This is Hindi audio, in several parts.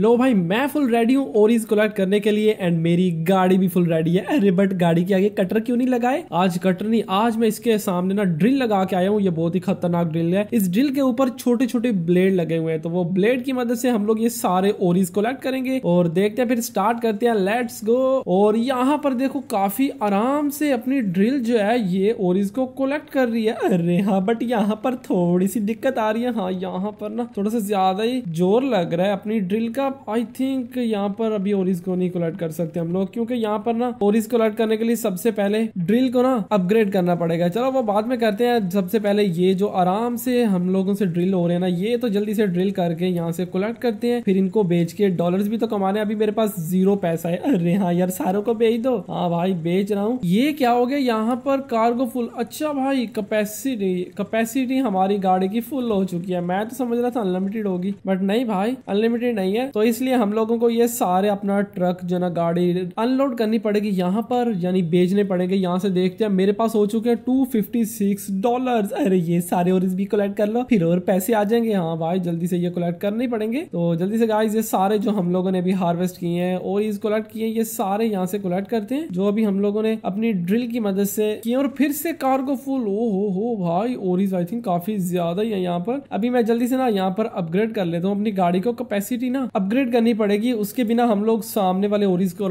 लो भाई मैं फुल रेडी हूँ ओरिज कलेक्ट करने के लिए एंड मेरी गाड़ी भी फुल रेडी है अरे बट गाड़ी के आगे कटर क्यों नहीं लगाए आज कटर नहीं आज मैं इसके सामने ना ड्रिल लगा के आया हूँ ये बहुत ही खतरनाक ड्रिल है इस ड्रिल के ऊपर छोटे छोटे ब्लेड लगे हुए हैं तो वो ब्लेड की मदद से हम लोग ये सारे ओरिज कलेक्ट करेंगे और देखते हैं फिर स्टार्ट करते हैं लेट्स गो और यहाँ पर देखो काफी आराम से अपनी ड्रिल जो है ये ओरिज को कलेक्ट कर रही है अरे हाँ बट यहाँ पर थोड़ी सी दिक्कत आ रही है हाँ यहाँ पर ना थोड़ा सा ज्यादा ही जोर लग रहा है अपनी ड्रिल का बैकअप आई थिंक यहाँ पर अभी ओरिस को नहीं कोलाइड कर सकते हम लोग क्योंकि यहाँ पर ना ओरिस कोलेक्ट करने के लिए सबसे पहले ड्रिल को ना अपग्रेड करना पड़ेगा चलो वो बाद में करते हैं सबसे पहले ये जो आराम से हम लोगों से ड्रिल हो रहे हैं ना ये तो जल्दी से ड्रिल करके यहाँ से कोलेक्ट करते हैं फिर इनको बेच के डॉलर भी तो कमाने अभी मेरे पास जीरो पैसा है अरे हाँ यार सारों को बेच दो हाँ भाई बेच रहा हूँ ये क्या हो गया यहाँ पर कार्गो फुल अच्छा भाई कैपेसिटी कैपेसिटी हमारी गाड़ी की फुल हो चुकी है मैं तो समझ रहा था अनलिमिटेड होगी बट नहीं भाई अनलिमिटेड नहीं है तो इसलिए हम लोगों को ये सारे अपना ट्रक जो ना गाड़ी अनलोड करनी पड़ेगी यहाँ पर यानी बेचने पड़ेंगे यहाँ से देखते हैं मेरे पास हो चुके हैं टू फिफ्टी सिक्स डॉलर अरे ये सारे और भी कलेक्ट कर लो फिर और पैसे आ जाएंगे हाँ भाई जल्दी से ये कलेक्ट करने पड़ेंगे तो जल्दी से गाइज ये सारे जो हम लोगों ने अभी हार्वेस्ट किए हैं और इस कलेक्ट किए ये सारे यहाँ से कलेक्ट करते हैं जो अभी हम लोगों ने अपनी ड्रिल की मदद से किए और फिर से कार को फुल ओ हो हो भाई ओरिज आई थिंक काफी ज्यादा ही है यहाँ पर अभी मैं जल्दी से ना यहाँ पर अपग्रेड कर लेता हूँ अपनी गाड़ी को कैपेसिटी ना अपग्रेड करनी पड़ेगी उसके बिना हम लोग सामने वाले ओरिज को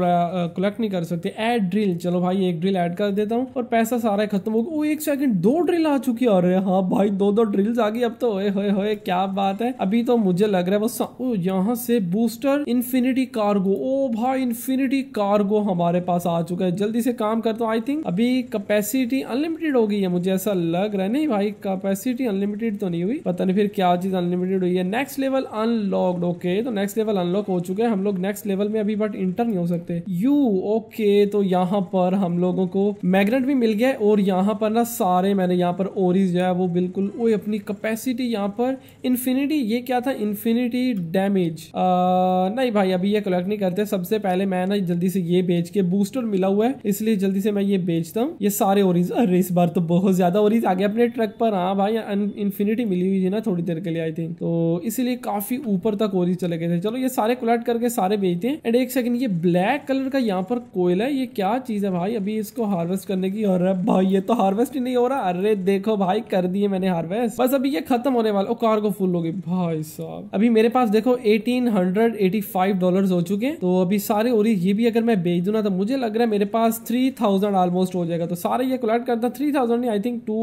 कलेक्ट नहीं कर सकते एड ड्रिल चलो भाई एक ड्रिल ऐड कर देता हूँ और पैसा सारा खत्म हो गया वो एक सेकंड दो ड्रिल आ चुकी है अरे हाँ भाई दो दो ड्रिल्स आ गई अब तो ओए होए होए क्या बात है अभी तो मुझे लग रहा है वो यहाँ से बूस्टर इन्फिनिटी कार्गो ओ भाई इन्फिनिटी कार्गो हमारे पास आ चुका है जल्दी से काम करता हूँ आई थिंक अभी कैपेसिटी अनलिमिटेड हो गई है मुझे ऐसा लग रहा है नहीं भाई कैपेसिटी अनलिमिटेड तो नहीं हुई पता नहीं फिर क्या चीज अनलिमिटेड हुई है नेक्स्ट लेवल अनलॉक्ड ओके तो नेक्स्ट लेवल अनलॉक हो चुका है हम लोग नेक्स्ट लेवल में अभी बट इंटर नहीं हो सकते यू ओके तो यहाँ पर हम लोगों को मैग्नेट भी मिल गया और यहाँ पर ना सारे मैंने यहाँ पर ओरिज जो है वो बिल्कुल वो अपनी कैपेसिटी यहाँ पर इन्फिनिटी ये क्या था इन्फिनिटी डैमेज नहीं भाई अभी ये कलेक्ट नहीं करते सबसे पहले मैं ना जल्दी से ये बेच के बूस्टर मिला हुआ है इसलिए जल्दी से मैं ये बेचता हूँ ये सारे ओरिज अरे इस बार तो बहुत ज्यादा ओरिज आ गया अपने ट्रक पर हाँ भाई इन्फिनिटी मिली हुई थी ना थोड़ी देर के लिए आई थिंक तो इसीलिए काफी ऊपर तक ओरिज चले गए थे चलो चलो ये सारे कलेक्ट करके सारे बेचते हैं एंड एक सेकंड ये ब्लैक कलर का यहाँ पर कोयल है ये क्या चीज है भाई अभी इसको हार्वेस्ट करने की और भाई ये तो हार्वेस्ट ही नहीं हो रहा अरे देखो भाई कर दिए मैंने हार्वेस्ट बस अभी ये खत्म होने वाला को फुल हो गई भाई साहब अभी मेरे पास देखो eighteen hundred eighty five dollar हो चुके हैं तो अभी सारे और ये भी अगर मैं बेच दू ना तो मुझे लग रहा है मेरे पास थ्री थाउजेंड ऑलमोस्ट हो जाएगा तो सारे ये कलेक्ट करता three thousand I think two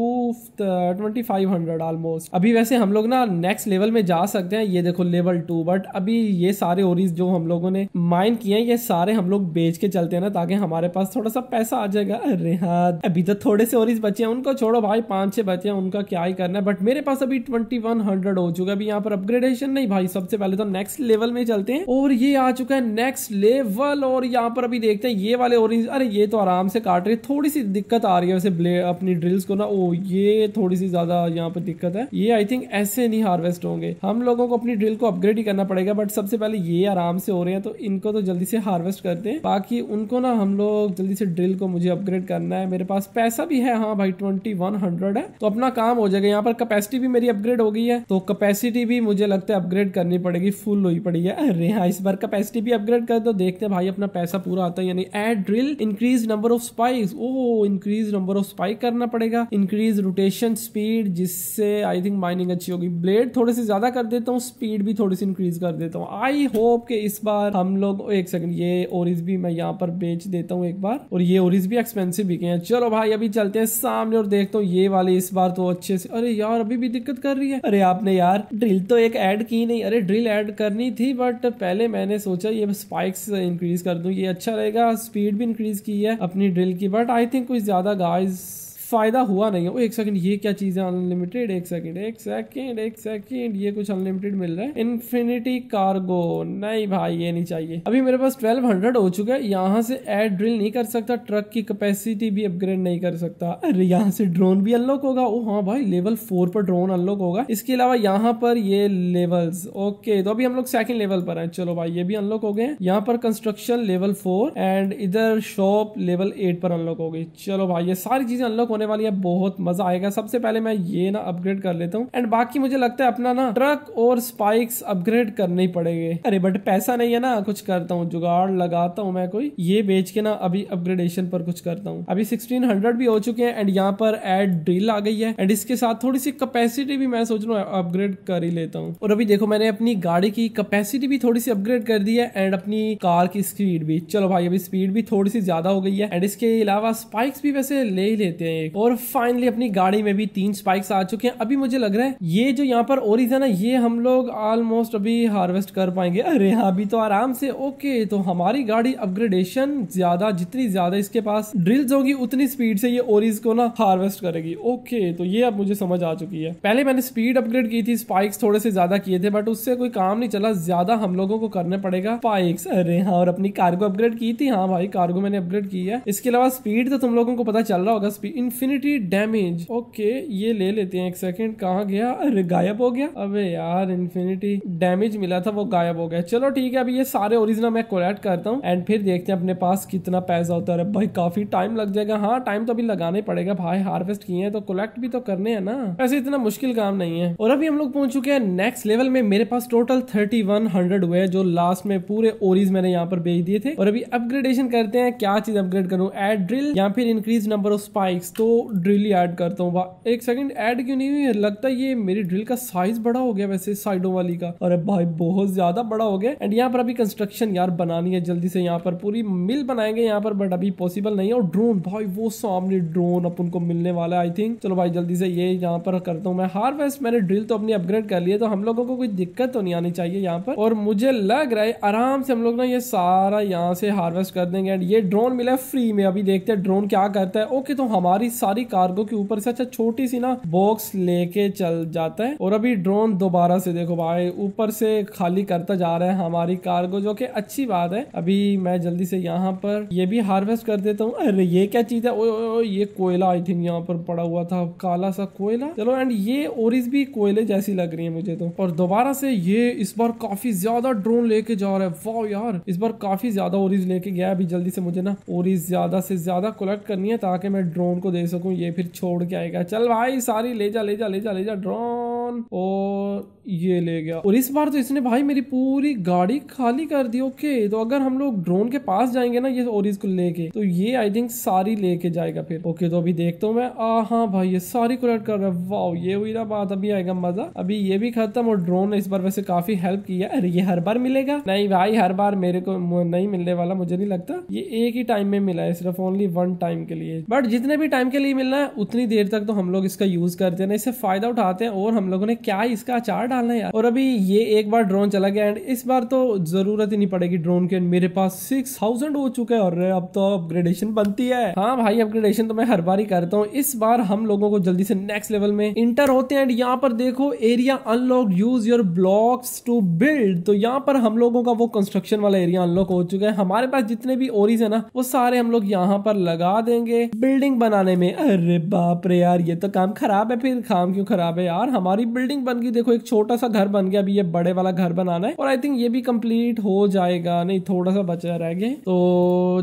twenty five hundred almost अभी वैसे हम लोग ना नेक्स्ट लेवल में जा सकते हैं ये देखो लेवल टू बट अभी ये सारे ओरिज जो हम लोगों ने माइन किए हैं ये सारे हम लोग बेच के चलते हैं ना ताकि हमारे पास थोड़ा सा पैसा आ जाएगा अरे हाँ अभी तो थोड़े से ओरिज बचे हैं उनको छोड़ो भाई पांच छह बचे हैं उनका क्या ही करना है बट मेरे पास अभी ट्वेंटी वन हंड्रेड हो चुका है अभी यहाँ पर अपग्रेडेशन नहीं भाई सबसे पहले तो नेक्स्ट लेवल में चलते हैं और ये आ चुका है नेक्स्ट लेवल और यहाँ पर अभी देखते हैं ये वाले ओरिज अरे ये तो आराम से काट रही थोड़ी सी दिक्कत आ रही है वैसे अपनी ड्रिल्स को ना ओ ये थोड़ी सी ज्यादा यहाँ पर दिक्कत है ये आई थिंक ऐसे नहीं हार्वेस्ट होंगे हम लोगों को अपनी ड्रिल को अपग्रेड ही करना पड़ेगा बट सबसे सबसे पहले ये आराम से हो रहे हैं तो इनको तो जल्दी से हार्वेस्ट कर दे बाकी उनको ना हम लोग जल्दी से ड्रिल को मुझे अपग्रेड करना है मेरे पास पैसा भी है हाँ भाई ट्वेंटी वन हंड्रेड है तो अपना काम हो जाएगा यहाँ पर कैपेसिटी भी मेरी अपग्रेड हो गई है तो कैपेसिटी भी मुझे लगता है अपग्रेड करनी पड़ेगी फुल हुई पड़ी है अरे हाँ इस बार कैपेसिटी भी अपग्रेड कर दो देखते हैं भाई अपना पैसा पूरा आता है यानी add drill increase number of spike oh increase number of spike करना पड़ेगा इंक्रीज रोटेशन स्पीड जिससे आई थिंक माइनिंग अच्छी होगी ब्लेड थोड़े से ज्यादा कर देता हूँ स्पीड भी थोड़ी सी इंक्रीज कर देता हूँ आई होप कि इस बार हम लोग एक सेकंड ये ओरिस भी मैं यहाँ पर बेच देता हूँ एक बार और ये ओरिस भी एक्सपेंसिव बिके हैं चलो भाई अभी चलते हैं सामने और देखता हूँ ये वाले इस बार तो अच्छे से अरे यार अभी भी दिक्कत कर रही है अरे आपने यार ड्रिल तो एक ऐड की नहीं अरे ड्रिल ऐड करनी थी बट पहले मैंने सोचा ये स्पाइक्स इंक्रीज कर दू ये अच्छा रहेगा स्पीड भी इंक्रीज की है अपनी ड्रिल की बट आई थिंक कुछ ज्यादा गाइस फ़ायदा हुआ नहीं है वो एक सेकंड ये क्या चीज़ है अनलिमिटेड एक सेकंड एक सेकंड एक सेकंड ये कुछ अनलिमिटेड मिल रहा है इन्फिनिटी कार्गो नहीं भाई ये नहीं चाहिए अभी मेरे पास 1200 हो चुका है यहाँ से एयर ड्रिल नहीं कर सकता ट्रक की कैपेसिटी भी अपग्रेड नहीं कर सकता अरे यहाँ से ड्रोन भी अनलॉक होगा ओ हाँ भाई लेवल फोर पर ड्रोन अनलॉक होगा इसके अलावा यहाँ पर ये लेवल्स ओके तो अभी हम लोग सेकंड लेवल पर हैं चलो भाई ये भी अनलॉक हो गए यहाँ पर कंस्ट्रक्शन लेवल फोर एंड इधर शॉप लेवल एट पर अनलॉक हो गई चलो भाई ये सारी चीजें अनलॉक होने होने वाली है बहुत मजा आएगा सबसे पहले मैं ये ना अपग्रेड कर लेता हूँ एंड बाकी मुझे लगता है अपना ना ट्रक और स्पाइक्स अपग्रेड करने ही पड़ेंगे अरे बट पैसा नहीं है ना कुछ करता हूँ जुगाड़ लगाता हूँ मैं कोई ये बेच के ना अभी अपग्रेडेशन पर कुछ करता हूँ अभी सिक्सटीन भी हो चुके हैं एंड यहाँ पर एड ड्रिल आ गई है एंड इसके साथ थोड़ी सी कपेसिटी भी मैं सोच रहा हूँ अपग्रेड कर ही लेता हूँ और अभी देखो मैंने अपनी गाड़ी की कपेसिटी भी थोड़ी सी अपग्रेड कर दी है एंड अपनी कार की स्पीड भी चलो भाई अभी स्पीड भी थोड़ी सी ज्यादा हो गई है एंड इसके अलावा स्पाइक्स भी वैसे ले ही लेते हैं और फाइनली अपनी गाड़ी में भी तीन स्पाइक्स आ चुके हैं अभी मुझे लग रहा है ये जो यहाँ पर ओरिज है ना ये हम लोग ऑलमोस्ट अभी हार्वेस्ट कर पाएंगे अरे हाँ अभी तो आराम से ओके तो हमारी गाड़ी अपग्रेडेशन ज्यादा जितनी ज्यादा इसके पास ड्रिल्स होगी उतनी स्पीड से ये ओरिज को ना हार्वेस्ट करेगी ओके तो ये अब मुझे समझ आ चुकी है पहले मैंने स्पीड अपग्रेड की थी स्पाइक्स थोड़े से ज्यादा किए थे बट उससे कोई काम नहीं चला ज्यादा हम लोगों को करने पड़ेगा स्पाइक्स अरे हाँ और अपनी कार्गो अपग्रेड की थी हाँ भाई कार्गो मैंने अपग्रेड की है इसके अलावा स्पीड तो तुम लोगों को पता चल रहा होगा स्पीड इन्फिनिटी डैमेज ओके ये ले लेते हैं एक सेकेंड कहाँ गया अरे गायब हो गया अबे यार इन्फिनिटी डैमेज मिला था वो गायब हो गया चलो ठीक है अभी ये सारे ओरिजिनल मैं कोलेक्ट करता हूँ एंड फिर देखते हैं अपने पास कितना पैसा होता है भाई काफी टाइम लग जाएगा हाँ टाइम तो अभी लगाना पड़ेगा भाई हार्वेस्ट किए हैं तो कोलेक्ट भी तो करने हैं ना वैसे इतना मुश्किल काम नहीं है और अभी हम लोग पहुंच चुके हैं नेक्स्ट लेवल में मेरे पास टोटल थर्टी वन हंड्रेड हुए जो लास्ट में पूरे ओरिज मैंने यहाँ पर बेच दिए थे और अभी अपग्रेडेशन करते हैं क्या चीज अपग्रेड करूँ एड ड्रिल या फिर इंक्रीज नंबर ऑफ स्पाइक्स तो ड्रिल ही ऐड करता हूँ वाह एक सेकंड ऐड क्यों नहीं हुई है लगता है ये मेरी ड्रिल का साइज बड़ा हो गया वैसे साइडों वाली का अरे भाई बहुत ज्यादा बड़ा हो गया एंड यहाँ पर अभी कंस्ट्रक्शन यार बनानी है जल्दी से यहाँ पर पूरी मिल बनाएंगे यहाँ पर बट अभी पॉसिबल नहीं है और ड्रोन भाई वो सामने ड्रोन अपन को मिलने वाला है आई थिंक चलो भाई जल्दी से ये यहाँ पर करता हूँ मैं हार मैंने ड्रिल तो अपनी अपग्रेड कर लिया तो हम लोगों को कोई दिक्कत तो नहीं आनी चाहिए यहाँ पर और मुझे लग रहा है आराम से हम लोग ना ये सारा यहाँ से हार्वेस्ट कर देंगे एंड ये ड्रोन मिला है फ्री में अभी देखते हैं ड्रोन क्या करता है ओके तो हमारी हमारी सारी कार्गो के ऊपर से अच्छा छोटी सी ना बॉक्स लेके चल जाता है और अभी ड्रोन दोबारा से देखो भाई ऊपर से खाली करता जा रहा है हमारी कार्गो जो कि अच्छी बात है अभी मैं जल्दी से यहाँ पर ये भी हार्वेस्ट कर देता हूँ अरे ये क्या चीज है ओए ओए ये कोयला आई थिंक यहाँ पर पड़ा हुआ था काला सा कोयला चलो एंड ये और भी कोयले जैसी लग रही है मुझे तो और दोबारा से ये इस बार काफी ज्यादा ड्रोन लेके जा रहा है वाह यार इस बार काफी ज्यादा ओरिज लेके गया अभी जल्दी से मुझे ना ओरिज ज्यादा से ज्यादा कलेक्ट करनी है ताकि मैं ड्रोन को दे सकूं ये फिर छोड़ के आएगा चल भाई सारी ले जा ले जा ले जा ले जा ड्रोन और ये ले गया और इस बार तो इसने भाई मेरी पूरी गाड़ी खाली कर दी ओके तो अगर हम लोग ड्रोन के पास जाएंगे ना ये और इसको लेके तो ये आई थिंक सारी लेके जाएगा फिर ओके तो अभी देखता हूँ मैं आ हाँ भाई ये सारी कलेक्ट कर रहा है वाओ ये हुई ना बात अभी आएगा मजा अभी ये भी खत्म और ड्रोन ने इस बार वैसे काफी हेल्प किया अरे ये हर बार मिलेगा नहीं भाई हर बार मेरे को नहीं मिलने वाला मुझे नहीं लगता ये एक ही टाइम में मिला है सिर्फ ओनली वन टाइम के लिए बट जितने भी टाइम के लिए मिलना है उतनी देर तक तो हम लोग इसका यूज करते हैं इससे फायदा उठाते हैं और हम लोगों ने क्या इसका अचार डालना है यार और अभी ये एक बार ड्रोन चला गया एंड इस बार तो जरूरत ही नहीं पड़ेगी ड्रोन के मेरे पास सिक्स थाउजेंड हो चुके हैं और अब तो अपग्रेडेशन बनती है हाँ भाई अपग्रेडेशन तो मैं हर बार ही करता हूँ इस बार हम लोगों को जल्दी से नेक्स्ट लेवल में इंटर होते हैं एंड यहाँ पर देखो area unlock use your blocks to build तो यहाँ पर हम लोगों का वो कंस्ट्रक्शन वाला एरिया अनलॉक हो चुका है हमारे पास जितने भी ओरिज है ना वो सारे हम लोग यहाँ पर लगा देंगे बिल्डिंग बनाने में अरे बाप रे यार ये तो काम खराब है फिर काम क्यों खराब है यार हमारी बिल्डिंग बन गई देखो एक छोटा सा घर बन गया अभी ये बड़े वाला घर बनाना है और आई थिंक ये भी कम्प्लीट हो जाएगा नहीं थोड़ा सा बचा रह गए तो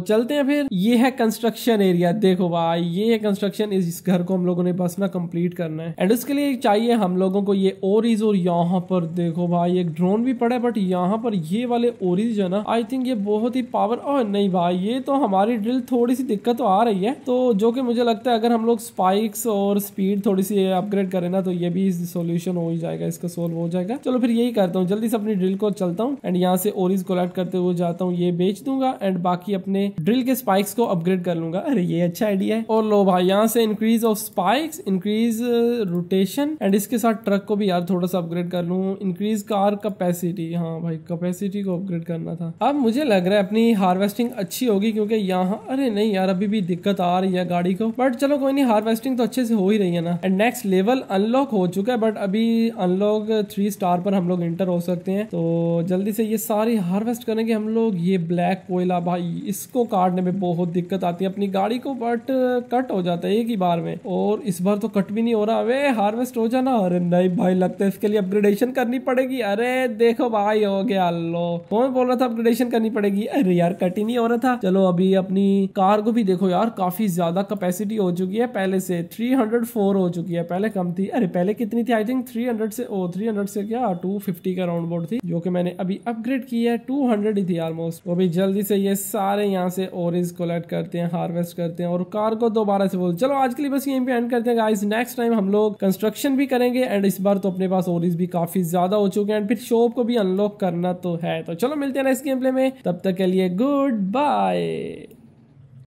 चलते हैं फिर ये है कंस्ट्रक्शन एरिया देखो भाई ये है कंस्ट्रक्शन इस घर को हम लोगों ने बस ना कम्प्लीट करना है एंड उसके लिए चाहिए हम लोगों को ये ओरिज और यहाँ पर देखो भाई एक ड्रोन भी पड़ा है बट यहाँ पर ये वाले ओरिज जो है ना आई थिंक ये बहुत ही पावर और नहीं भाई ये तो हमारी ड्रिल थोड़ी सी दिक्कत तो आ रही है तो जो कि मुझे लगता लगता है अगर हम लोग स्पाइक्स और स्पीड थोड़ी सी अपग्रेड करें ना तो ये भी सोल्यूशन हो ही जाएगा इसका सोल्व हो जाएगा चलो फिर यही करता हूँ जल्दी से अपनी ड्रिल को चलता हूँ एंड यहाँ से ओरिज कलेक्ट करते हुए जाता हूँ ये बेच दूंगा एंड बाकी अपने ड्रिल के स्पाइक्स को अपग्रेड कर लूंगा अरे ये अच्छा आइडिया है और लो भाई यहाँ से increase of spikes increase rotation and इसके साथ ट्रक को भी यार थोड़ा सा अपग्रेड कर लू इंक्रीज कार कैपेसिटी हाँ भाई कैपेसिटी को अपग्रेड करना था अब मुझे लग रहा है अपनी हार्वेस्टिंग अच्छी होगी क्योंकि यहाँ अरे नहीं यार अभी भी दिक्कत आ रही है गाड़ी को बट चलो कोई नहीं हार्वेस्टिंग तो अच्छे से हो ही रही है ना एंड नेक्स्ट लेवल अनलॉक हो चुका है बट अभी अनलॉक थ्री स्टार पर हम लोग इंटर हो सकते हैं तो जल्दी से ये सारी हार्वेस्ट करेंगे हम लोग ये ब्लैक कोयला भाई इसको काटने में बहुत दिक्कत आती है अपनी गाड़ी को बट कट हो जाता है एक ही बार में और इस बार तो कट भी नहीं हो रहा वे हार्वेस्ट हो जाना अरे नहीं भाई लगता है इसके लिए अपग्रेडेशन करनी पड़ेगी अरे देखो भाई हो गया लो कौन बोल रहा था अपग्रेडेशन करनी पड़ेगी अरे यार कट ही नहीं हो रहा था चलो अभी अपनी कार को भी देखो यार काफी ज्यादा कैपेसिटी हो हो चुकी है पहले से 304 हो चुकी है पहले कम थी अरे पहले कितनी थी आई थिंक 300 से ओ 300 से क्या 250 का राउंड बोर्ड थी जो कि मैंने अभी अपग्रेड की है 200 ही थी ऑलमोस्ट वो भी जल्दी से ये सारे यहाँ से ओरिज कलेक्ट करते हैं हार्वेस्ट करते हैं और कार को दोबारा से बोल चलो आज के लिए बस यही पे एंड करते हैं गाइज नेक्स्ट टाइम हम लोग कंस्ट्रक्शन भी करेंगे एंड इस बार तो अपने पास ओरिज भी काफी ज्यादा हो चुके हैं एंड फिर शॉप को भी अनलॉक करना तो है तो चलो मिलते हैं नेक्स्ट गेम प्ले में तब तक के लिए गुड बाय